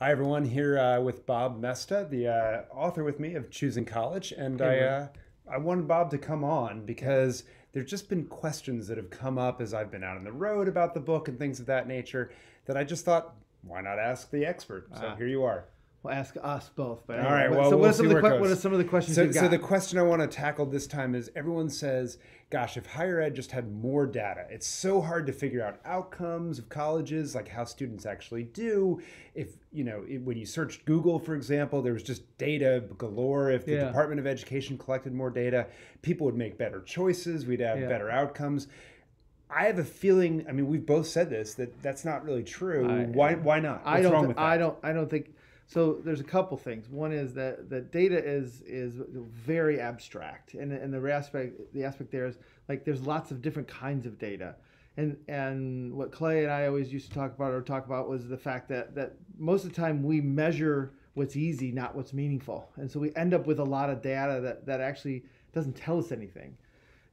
Hi, everyone. Here uh, with Bob Mesta, the uh, author with me of Choosing College. And hey, I, uh, I wanted Bob to come on because there have just been questions that have come up as I've been out on the road about the book and things of that nature that I just thought, why not ask the expert? So ah. here you are. We'll ask us both. But anyway. all right. Well, so we'll what, are some of the que- what are some of the questions? So, so the question I want to tackle this time is: everyone says, "Gosh, if higher ed just had more data, it's so hard to figure out outcomes of colleges, like how students actually do. If you know, it, when you searched Google, for example, there was just data galore. If the yeah. Department of Education collected more data, people would make better choices. We'd have yeah. better outcomes." I have a feeling. I mean, we've both said this that that's not really true. I, why? Why not? What's I don't. I don't. I don't think so there's a couple things. One is that that data is is very abstract, and and the aspect the aspect there is like there's lots of different kinds of data, and and what Clay and I always used to talk about or talk about was the fact that that most of the time we measure what's easy, not what's meaningful, and so we end up with a lot of data that that actually doesn't tell us anything.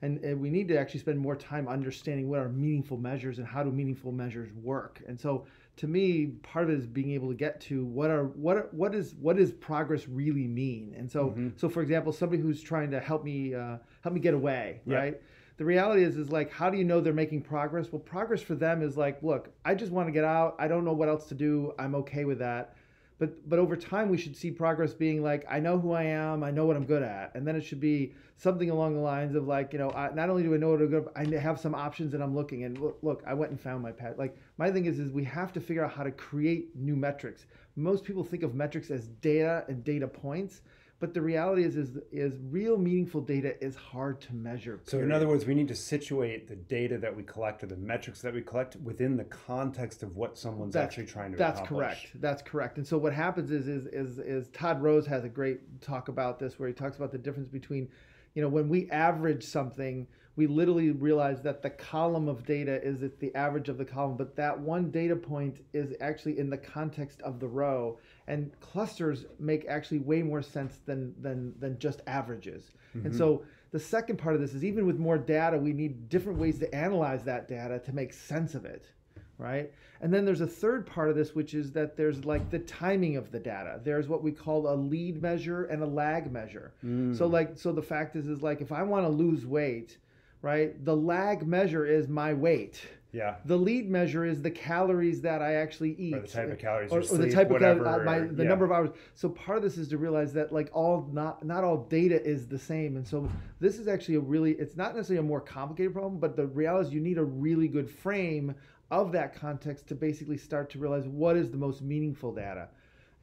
And, and, we need to actually spend more time understanding what are meaningful measures and how do meaningful measures work and so to me, part of it is being able to get to what are what what is what does progress really mean? And so, mm-hmm. so for example, somebody who's trying to help me uh, help me get away, yeah. right? the reality is is like how do you know they're making progress well progress for them is like look i just want to get out i don't know what else to do i'm okay with that but but over time we should see progress being like i know who i am i know what i'm good at and then it should be something along the lines of like you know I, not only do i know what i'm good at, i have some options that i'm looking and look, look i went and found my pet like my thing is is we have to figure out how to create new metrics most people think of metrics as data and data points but the reality is, is, is real meaningful data is hard to measure. Period. So, in other words, we need to situate the data that we collect or the metrics that we collect within the context of what someone's that's, actually trying to. That's accomplish. correct. That's correct. And so, what happens is, is, is, is Todd Rose has a great talk about this, where he talks about the difference between, you know, when we average something we literally realize that the column of data is it's the average of the column, but that one data point is actually in the context of the row. And clusters make actually way more sense than than than just averages. Mm-hmm. And so the second part of this is even with more data, we need different ways to analyze that data to make sense of it. Right. And then there's a third part of this, which is that there's like the timing of the data. There's what we call a lead measure and a lag measure. Mm. So like so the fact is is like if I want to lose weight, right? The lag measure is my weight. Yeah. The lead measure is the calories that I actually eat. Or the type of calories or, or sleep, the type whatever, of uh, my, the yeah. number of hours. So part of this is to realize that like all not not all data is the same, and so this is actually a really it's not necessarily a more complicated problem, but the reality is you need a really good frame of that context to basically start to realize what is the most meaningful data.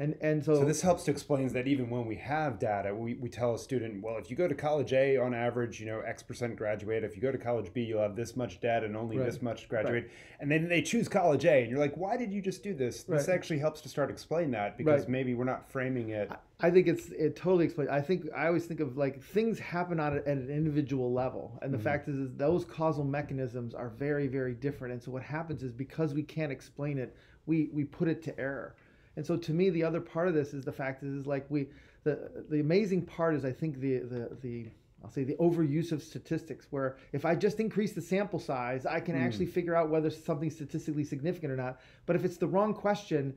And, and so, so this helps to explain that even when we have data, we, we tell a student, well, if you go to college A on average, you know, X percent graduate. If you go to college B, you'll have this much debt and only right. this much graduate. Right. And then they choose college A, and you're like, why did you just do this? Right. This actually helps to start explain that because maybe we're not framing it. I, I think it's it totally explains. I think I always think of like things happen on at an individual level, and the mm-hmm. fact is, is those causal mechanisms are very very different. And so what happens is because we can't explain it, we we put it to error. And so to me, the other part of this is the fact is, is like we, the, the amazing part is I think the, the, the, I'll say the overuse of statistics, where if I just increase the sample size, I can mm. actually figure out whether something's statistically significant or not. But if it's the wrong question,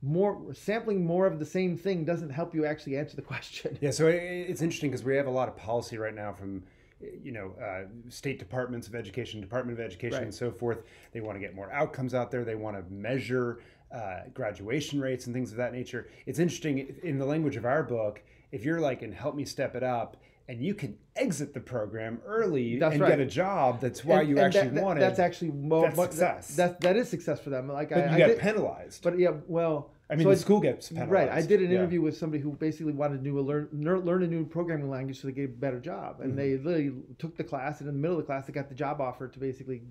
more sampling more of the same thing doesn't help you actually answer the question. Yeah, so it's interesting because we have a lot of policy right now from you know uh, state departments of education department of education right. and so forth they want to get more outcomes out there they want to measure uh, graduation rates and things of that nature. It's interesting in the language of our book, if you're like and help me step it up and you can exit the program early that's and right. get a job that's why and, you and actually that, that, That's actually mo- that's success. That, that is success for them. Like but I, you I got did, penalized. But yeah, well, I mean, so the I, school gets penalized. Right. I did an interview yeah. with somebody who basically wanted to learn learn a new programming language so they get a better job, and mm-hmm. they literally took the class, and in the middle of the class, they got the job offer to basically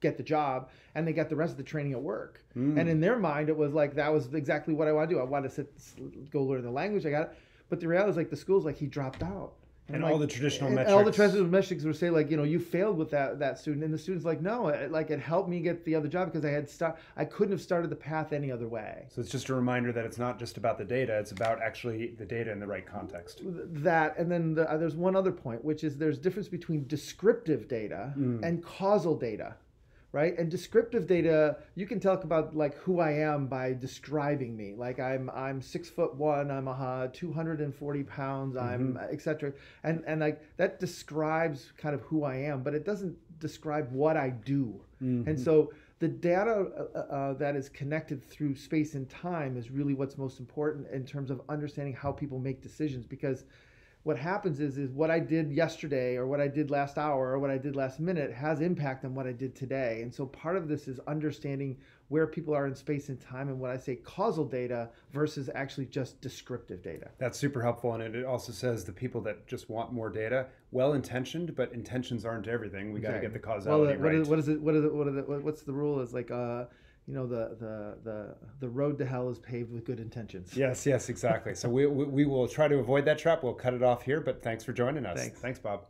get the job and they got the rest of the training at work. Mm. And in their mind, it was like that was exactly what I want to do. I want to sit, go learn the language. I got it. But the reality is, like the school's like he dropped out. And, and like, all the traditional and, metrics. And all the traditional metrics were say like, you know, you failed with that that student, and the student's like, no, it, like it helped me get the other job because I had start, I couldn't have started the path any other way. So it's just a reminder that it's not just about the data; it's about actually the data in the right context. That, and then the, uh, there's one other point, which is there's difference between descriptive data mm. and causal data right? And descriptive data, you can talk about like who I am by describing me. Like I'm I'm six foot one, I'm a 240 pounds, I'm mm-hmm. etc. And and like that describes kind of who I am, but it doesn't describe what I do. Mm-hmm. And so the data uh, uh, uh, that is connected through space and time is really what's most important in terms of understanding how people make decisions because what happens is is what I did yesterday or what I did last hour or what I did last minute has impact on what I did today. And so part of this is understanding where people are in space and time and what I say causal data versus actually just descriptive data. That's super helpful and it also says the people that just want more data, well intentioned, but intentions aren't everything. We okay. got to get the causality well, uh, what right. Is, what is it what is it what is it what's the rule is like uh you know the, the the the road to hell is paved with good intentions yes yes exactly so we, we, we will try to avoid that trap we'll cut it off here but thanks for joining us thanks, thanks bob